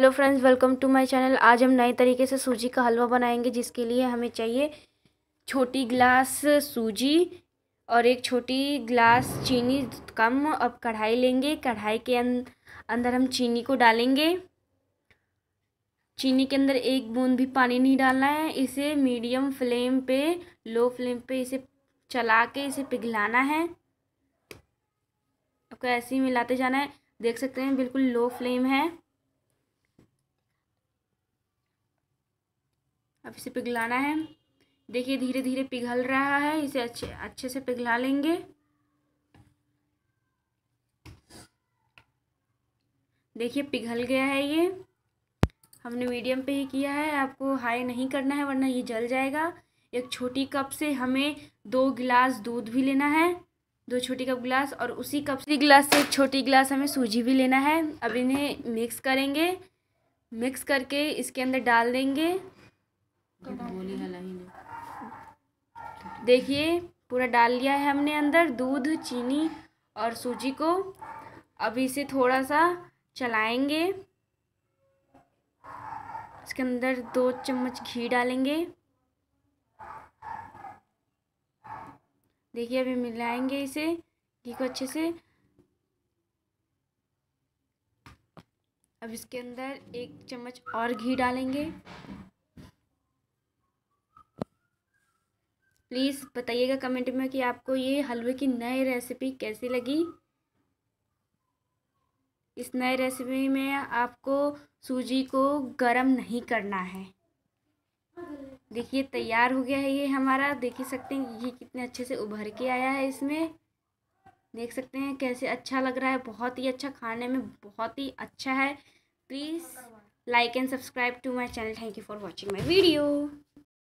hello friends welcome to my channel आज हम नए तरीके से सूजी का हलवा बनाएंगे जिसके लिए हमें चाहिए छोटी ग्लास सूजी और एक छोटी ग्लास चीनी कम अब कढ़ाई लेंगे कढ़ाई के अं-, अंदर हम चीनी को डालेंगे चीनी के अंदर एक बूंद भी पानी नहीं डालना है इसे मीडियम फ्लेम पे लो फ्लेम पे इसे चला के इसे पिघलाना है आपको ऐसे ही मिलाते जाना है देख सकते हैं बिल्कुल लो फ्लेम है अब इसे पिघलाना है देखिए धीरे धीरे पिघल रहा है इसे अच्छे अच्छे से पिघला लेंगे देखिए पिघल गया है ये हमने मीडियम पे ही किया है आपको हाई नहीं करना है वरना ये जल जाएगा एक छोटी कप से हमें दो गिलास दूध भी लेना है दो छोटी कप गिलास और उसी कप से गिलास से एक छोटी गिलास हमें सूजी भी लेना है अब इन्हें मिक्स करेंगे मिक्स करके इसके अंदर डाल देंगे तो देखिए पूरा डाल लिया है हमने अंदर दूध चीनी और सूजी को अब इसे थोड़ा सा चलाएंगे इसके अंदर दो चम्मच घी डालेंगे देखिए अभी मिलाएंगे इसे घी को अच्छे से अब इसके अंदर एक चम्मच और घी डालेंगे प्लीज़ बताइएगा कमेंट में कि आपको ये हलवे की नई रेसिपी कैसी लगी इस नए रेसिपी में आपको सूजी को गरम नहीं करना है देखिए तैयार हो गया है ये हमारा देख ही सकते हैं ये कितने अच्छे से उभर के आया है इसमें देख सकते हैं कैसे अच्छा लग रहा है बहुत ही अच्छा खाने में बहुत ही अच्छा है please like and subscribe to my channel thank you for watching my video